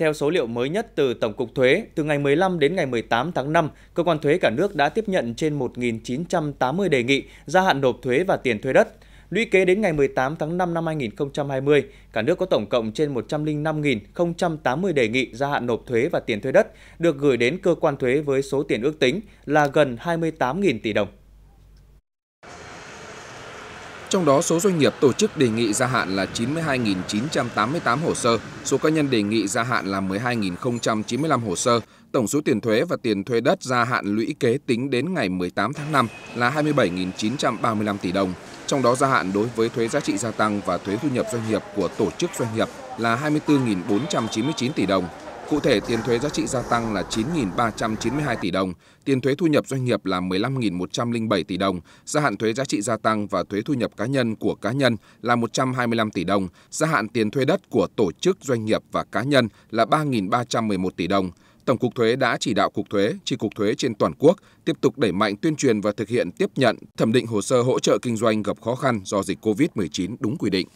Theo số liệu mới nhất từ Tổng cục Thuế, từ ngày 15 đến ngày 18 tháng 5, cơ quan thuế cả nước đã tiếp nhận trên 1.980 đề nghị gia hạn nộp thuế và tiền thuê đất. Lũy kế đến ngày 18 tháng 5 năm 2020, cả nước có tổng cộng trên 105.080 đề nghị gia hạn nộp thuế và tiền thuê đất được gửi đến cơ quan thuế với số tiền ước tính là gần 28.000 tỷ đồng. Trong đó, số doanh nghiệp tổ chức đề nghị gia hạn là 92.988 hồ sơ, số cá nhân đề nghị gia hạn là 12.095 hồ sơ. Tổng số tiền thuế và tiền thuê đất gia hạn lũy kế tính đến ngày 18 tháng 5 là 27.935 tỷ đồng. Trong đó gia hạn đối với thuế giá trị gia tăng và thuế thu nhập doanh nghiệp của tổ chức doanh nghiệp là 24.499 tỷ đồng, Cụ thể, tiền thuế giá trị gia tăng là 9.392 tỷ đồng, tiền thuế thu nhập doanh nghiệp là 15.107 tỷ đồng, gia hạn thuế giá trị gia tăng và thuế thu nhập cá nhân của cá nhân là 125 tỷ đồng, gia hạn tiền thuê đất của tổ chức doanh nghiệp và cá nhân là 3.311 tỷ đồng. Tổng cục thuế đã chỉ đạo cục thuế, chi cục thuế trên toàn quốc tiếp tục đẩy mạnh tuyên truyền và thực hiện tiếp nhận, thẩm định hồ sơ hỗ trợ kinh doanh gặp khó khăn do dịch COVID-19 đúng quy định.